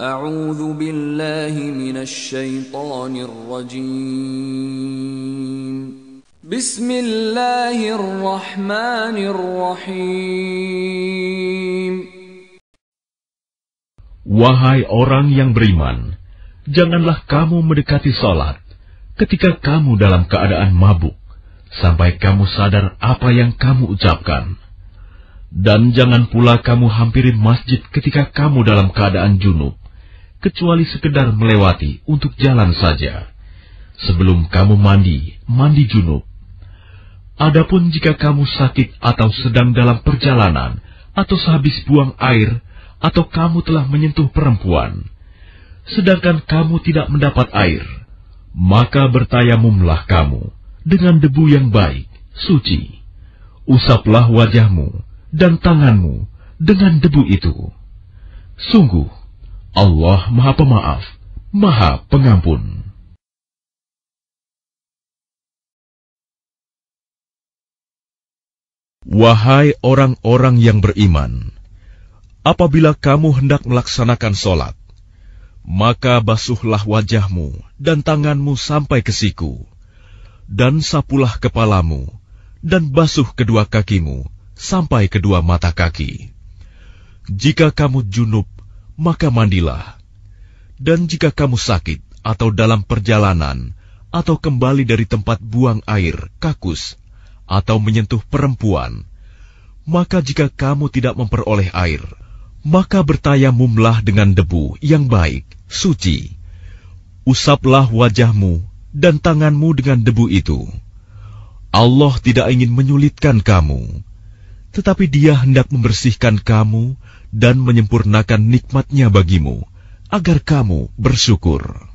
أعوذ بالله من الشيطان الرجيم بسم الله الرحمن الرحيم Wahai orang yang beriman, janganlah kamu mendekati salat ketika kamu dalam keadaan mabuk, sampai kamu sadar apa yang kamu ucapkan. Dan jangan pula kamu hampiri masjid ketika kamu dalam keadaan junub, kecuali sekedar melewati untuk jalan saja. Sebelum kamu mandi, mandi junub. Adapun jika kamu sakit atau sedang dalam perjalanan, atau sehabis buang air, atau kamu telah menyentuh perempuan, sedangkan kamu tidak mendapat air, maka bertayamumlah kamu dengan debu yang baik, suci. Usaplah wajahmu dan tanganmu dengan debu itu. Sungguh, Allah Maha Pemaaf, Maha Pengampun. Wahai orang-orang yang beriman, apabila kamu hendak melaksanakan sholat, maka basuhlah wajahmu dan tanganmu sampai ke siku, dan sapulah kepalamu, dan basuh kedua kakimu sampai kedua mata kaki. Jika kamu junub, maka mandilah. Dan jika kamu sakit atau dalam perjalanan, atau kembali dari tempat buang air, kakus, atau menyentuh perempuan, maka jika kamu tidak memperoleh air, maka bertayamumlah dengan debu yang baik, suci. Usaplah wajahmu dan tanganmu dengan debu itu. Allah tidak ingin menyulitkan kamu, tetapi Dia hendak membersihkan kamu dan menyempurnakan nikmatnya bagimu, agar kamu bersyukur.